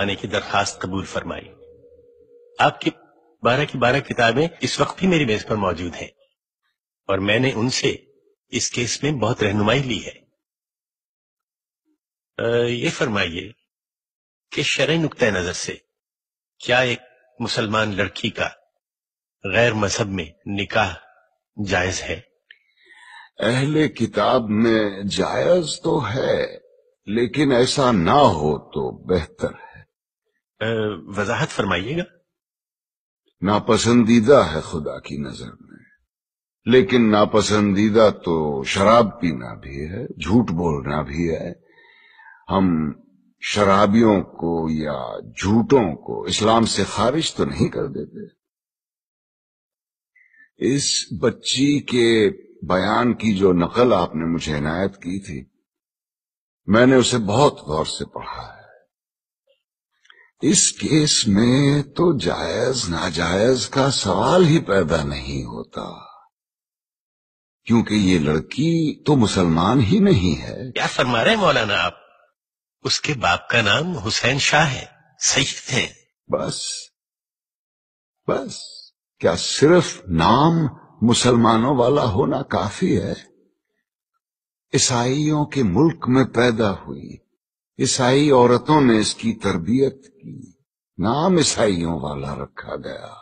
आने की दरखास्त कबूल फरमाई आपकी बारह की बारह किताबें इस वक्त भी मेरी मेज पर मौजूद हैं और मैंने उनसे इस केस में बहुत रहनुमाई ली है आ, ये फरमाइए कि शरय नुक़ नज़र से क्या एक मुसलमान लड़की का गैर मजहब में निकाह जायज है अहले किताब में जायज तो है लेकिन ऐसा ना हो तो बेहतर है वजाहत फरमाइएगा नापसंदीदा है खुदा की नजर में लेकिन नापसंदीदा तो शराब पीना भी है झूठ बोलना भी है हम शराबियों को या झूठों को इस्लाम से खारिज तो नहीं कर देते इस बच्ची के बयान की जो नकल आपने मुझे इनायत की थी मैंने उसे बहुत गौर से पढ़ा है इस केस में तो जायज नाजायज का सवाल ही पैदा नहीं होता क्योंकि ये लड़की तो मुसलमान ही नहीं है क्या फरमा रहे मौलाना आप उसके बाप का नाम हुसैन शाह है सही थे बस बस क्या सिर्फ नाम मुसलमानों वाला होना काफी है ईसाइयों के मुल्क में पैदा हुई ईसाई औरतों ने इसकी तरबियत की नाम ईसाइयों वाला रखा गया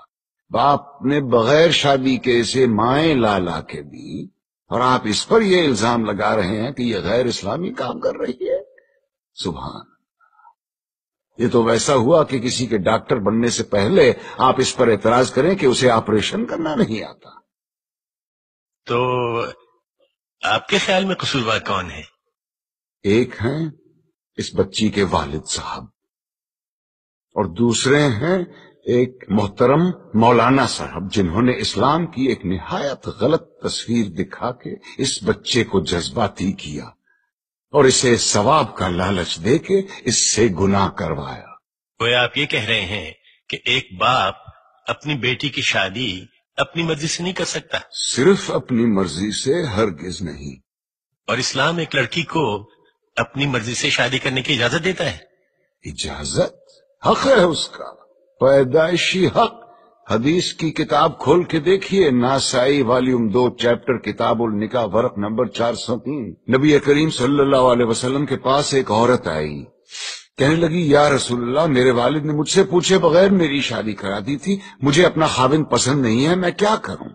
बाप ने बगैर शादी के इसे माए लाला के दी और आप इस पर यह इल्जाम लगा रहे हैं कि यह गैर इस्लामी काम कर रही है सुबह ये तो वैसा हुआ कि किसी के डॉक्टर बनने से पहले आप इस पर एतराज करें कि उसे ऑपरेशन करना नहीं आता तो आपके ख्याल में कसूरवार कौन है एक है इस बच्ची के वालिद साहब और दूसरे हैं एक मोहतरम मौलाना साहब जिन्होंने इस्लाम की एक निहायत गलत तस्वीर दिखा के इस बच्चे को जज्बाती किया और इसे सवाब का लालच दे के इससे गुनाह करवाया वो आप ये कह रहे हैं कि एक बाप अपनी बेटी की शादी अपनी मर्जी से नहीं कर सकता सिर्फ अपनी मर्जी से हरगिज नहीं और इस्लाम एक लड़की को अपनी मर्जी से शादी करने की इजाजत देता है इजाजत हक है उसका पैदाइशी हक हदीस की किताब खोल के देखिए नासाई वॉल्यूम दो चैप्टर किताबुल निकाह वर्क नंबर चार सौ तीन नबी करीम सल्लल्लाहु वसल्लम के पास एक औरत आई कहने लगी या रसूलुल्लाह मेरे वालिद ने मुझसे पूछे बगैर मेरी शादी करा दी थी मुझे अपना खाविन पसंद नहीं है मैं क्या करूं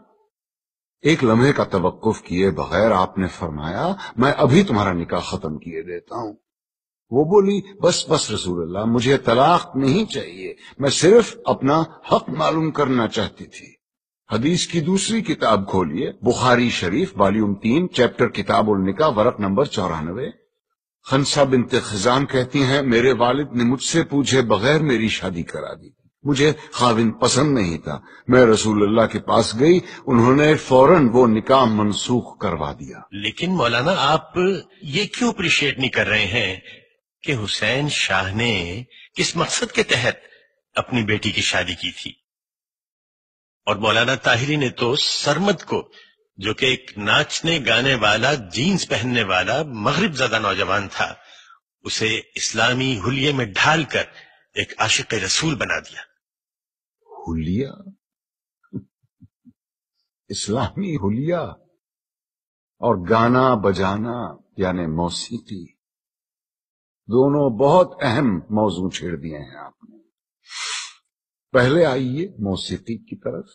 एक लम्हे का तवक्फ किए बगैर आपने फरमाया मैं अभी तुम्हारा निकाह खत्म किए देता हूं वो बोली बस बस रसूल अल्लाह मुझे तलाक नहीं चाहिए मैं सिर्फ अपना हक मालूम करना चाहती थी हदीस की दूसरी किताब खोलिए बुखारी शरीफ वॉल्यूम तीन चैप्टर किताब उल निका वरक नंबर चौरानवे खनसा बिनते खजान कहती हैं मेरे वालिद ने मुझसे पूछे बगैर मेरी शादी करा दी मुझे खाविन पसंद नहीं था मैं अल्लाह के पास गई उन्होंने फौरन वो निकाह मनसूख करवा दिया लेकिन मौलाना आप ये क्यों अप्रिशिएट नहीं कर रहे हैं कि हुसैन शाह ने किस मकसद के तहत अपनी बेटी की शादी की थी और मौलाना ताहिरी ने तो सरमद को जो कि एक नाचने गाने वाला जीन्स पहनने वाला मगरब ज्यादा नौजवान था उसे इस्लामी हुलिये में ढालकर एक आशिक रसूल बना दिया हुलिया इस्लामी हुलिया और गाना बजाना यानी मौसीकी दोनों बहुत अहम मौजू छेड़ दिए हैं आपने पहले आइए मौसीकी की तरफ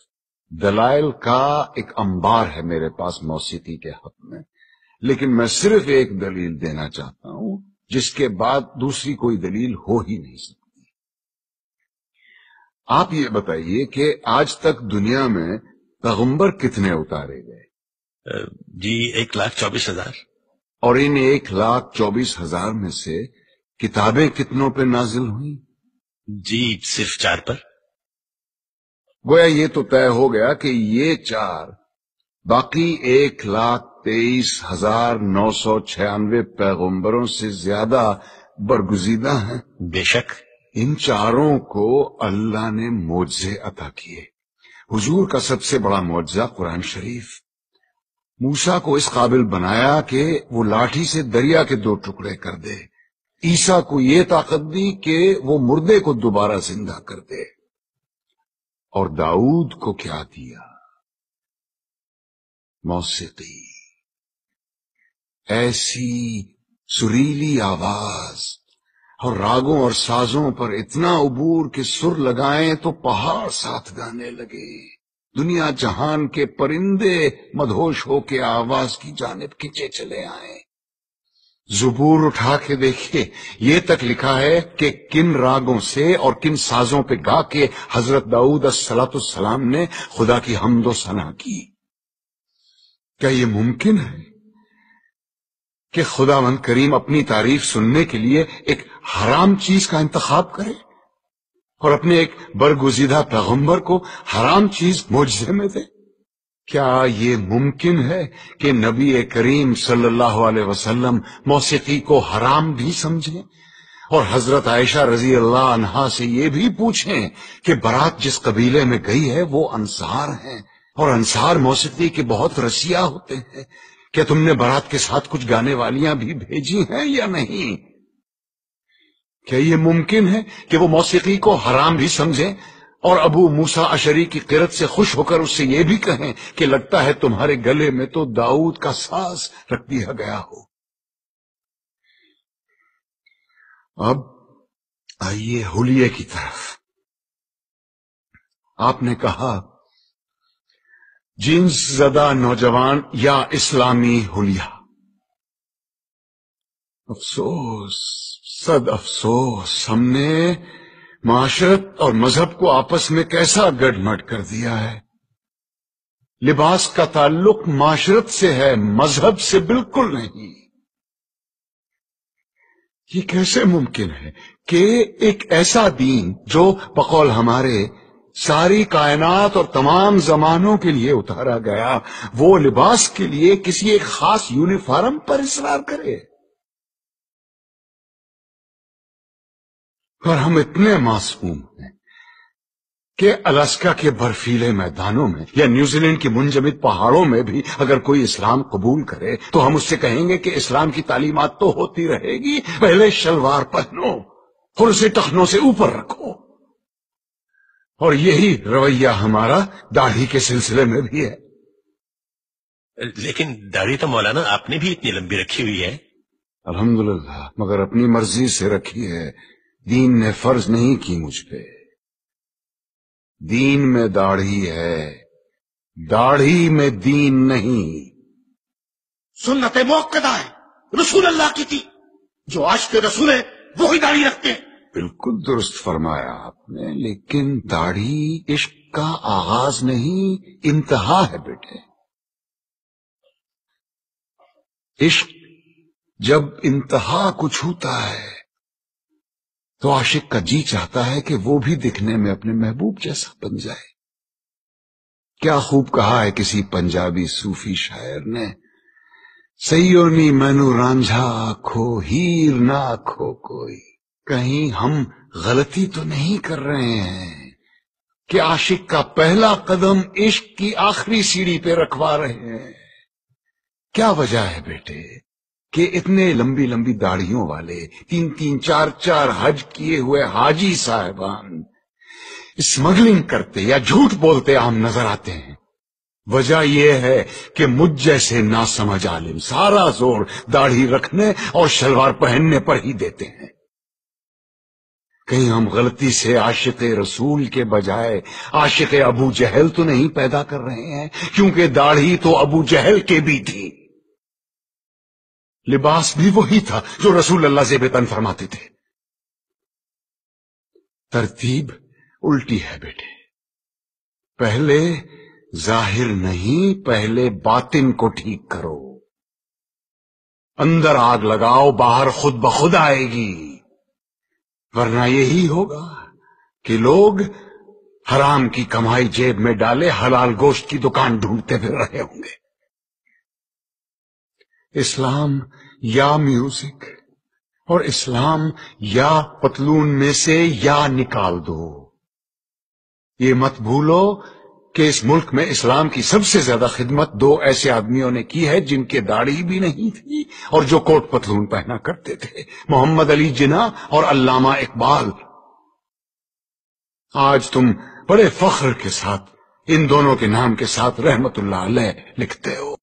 दलाइल का एक अंबार है मेरे पास मौसीकी के हक में लेकिन मैं सिर्फ एक दलील देना चाहता हूं जिसके बाद दूसरी कोई दलील हो ही नहीं सकती आप ये बताइए कि आज तक दुनिया में पैगम्बर कितने उतारे गए जी एक लाख चौबीस हजार और इन एक लाख चौबीस हजार में से किताबें कितनों पे नाजिल हुई जी सिर्फ चार पर गोया ये तो तय हो गया कि ये चार बाकी एक लाख तेईस हजार नौ सौ छियानवे पैगम्बरों से ज्यादा बरगुजीदा हैं बेशक इन चारों को अल्लाह ने मोजे अता किए हुजूर का सबसे बड़ा मुआवजा कुरान शरीफ मूसा को इस काबिल बनाया कि वो लाठी से दरिया के दो टुकड़े कर दे ईसा को ये ताकत दी कि वो मुर्दे को दोबारा जिंदा कर दे और दाऊद को क्या दिया मौसीकी ऐसी सुरीली आवाज और रागों और साजों पर इतना उबूर के सुर लगाएं तो पहाड़ साथ गाने लगे दुनिया जहान के परिंदे मधोश होके आवाज की जानब खिंचे चले आए जुबूर उठा के देखे ये तक लिखा है कि किन रागों से और किन साजों पे गा के हजरत दाऊद सलाम ने खुदा की हमदो सना की क्या ये मुमकिन है कि खुदा वन करीम अपनी तारीफ सुनने के लिए एक हराम चीज का इंतखाब करे और अपने एक बरगुजीदा पैगंबर को हराम चीज मुझे में दे क्या ये मुमकिन है कि नबी करीम सल्लल्लाहु अलैहि वसल्लम मौसी को हराम भी समझें और हजरत आयशा रजी अल्लाह अनहा से ये भी पूछें कि बारात जिस कबीले में गई है वो अंसार हैं और अंसार मौसी के बहुत रसिया होते हैं क्या तुमने बारात के साथ कुछ गाने वालियां भी भेजी हैं या नहीं क्या ये मुमकिन है कि वो मौसीकी को हराम भी समझे और अबू मूसा अशरी की किरत से खुश होकर उससे ये भी कहें कि लगता है तुम्हारे गले में तो दाऊद का सांस रख दिया गया हो अब आइए हुलिये की तरफ आपने कहा जींस जदा नौजवान या इस्लामी होलिया अफसोस सद अफसोस हमने माशरत और मजहब को आपस में कैसा गड़मट कर दिया है लिबास का ताल्लुक माशरत से है मजहब से बिल्कुल नहीं ये कैसे मुमकिन है कि एक ऐसा दीन जो बकौल हमारे सारी कायनात और तमाम जमानों के लिए उतारा गया वो लिबास के लिए किसी एक खास यूनिफॉर्म पर इसरार करे पर हम इतने मासूम हैं कि अलास्का के बर्फीले मैदानों में या न्यूजीलैंड की मुंजमित पहाड़ों में भी अगर कोई इस्लाम कबूल करे तो हम उससे कहेंगे कि इस्लाम की तालीमत तो होती रहेगी पहले शलवार पहनो और उसे टखनों से ऊपर रखो और यही रवैया हमारा दाढ़ी के सिलसिले में भी है लेकिन दाढ़ी तो मौलाना आपने भी इतनी लंबी रखी हुई है अल्हम्दुलिल्लाह मगर अपनी मर्जी से रखी है दीन ने फर्ज नहीं की मुझ पर दीन में दाढ़ी है दाढ़ी में दीन नहीं सुन्नत मोकदा है रसूल अल्लाह की थी जो आज के रसूल है वो ही दाढ़ी रखते बिल्कुल दुरुस्त फरमाया आपने लेकिन दाढ़ी इश्क का आगाज नहीं इंतहा है बेटे इश्क जब इंतहा कुछ होता है तो आशिक का जी चाहता है कि वो भी दिखने में अपने महबूब जैसा बन जाए क्या खूब कहा है किसी पंजाबी सूफी शायर ने सयोनी मैनू रांझा आखो हीर ना आखो कोई कहीं हम गलती तो नहीं कर रहे हैं कि आशिक का पहला कदम इश्क की आखिरी सीढ़ी पे रखवा रहे हैं क्या वजह है बेटे कि इतने लंबी लंबी दाढ़ियों वाले तीन तीन चार चार हज किए हुए हाजी साहेबान स्मगलिंग करते या झूठ बोलते हम नजर आते हैं वजह यह है कि मुझ जैसे ना समझ आलिम सारा जोर दाढ़ी रखने और शलवार पहनने पर ही देते हैं कहीं हम गलती से आशिक रसूल के बजाय आशिक अबू जहल तो नहीं पैदा कर रहे हैं क्योंकि दाढ़ी तो अबू जहल के भी थी लिबास भी वही था जो रसूल अल्लाह से बेतन फरमाते थे तरतीब उल्टी है बेटे पहले जाहिर नहीं पहले बातिन को ठीक करो अंदर आग लगाओ बाहर खुद ब खुद आएगी वरना यही होगा कि लोग हराम की कमाई जेब में डाले हलाल गोश्त की दुकान ढूंढते फिर रहे होंगे इस्लाम या म्यूजिक और इस्लाम या पतलून में से या निकाल दो ये मत भूलो कि इस मुल्क में इस्लाम की सबसे ज्यादा खिदमत दो ऐसे आदमियों ने की है जिनके दाढ़ी भी नहीं थी और जो कोट पतलून पहना करते थे मोहम्मद अली जिना और अल्लामा इकबाल आज तुम बड़े फख्र के साथ इन दोनों के नाम के साथ रहमतुल्ला लिखते हो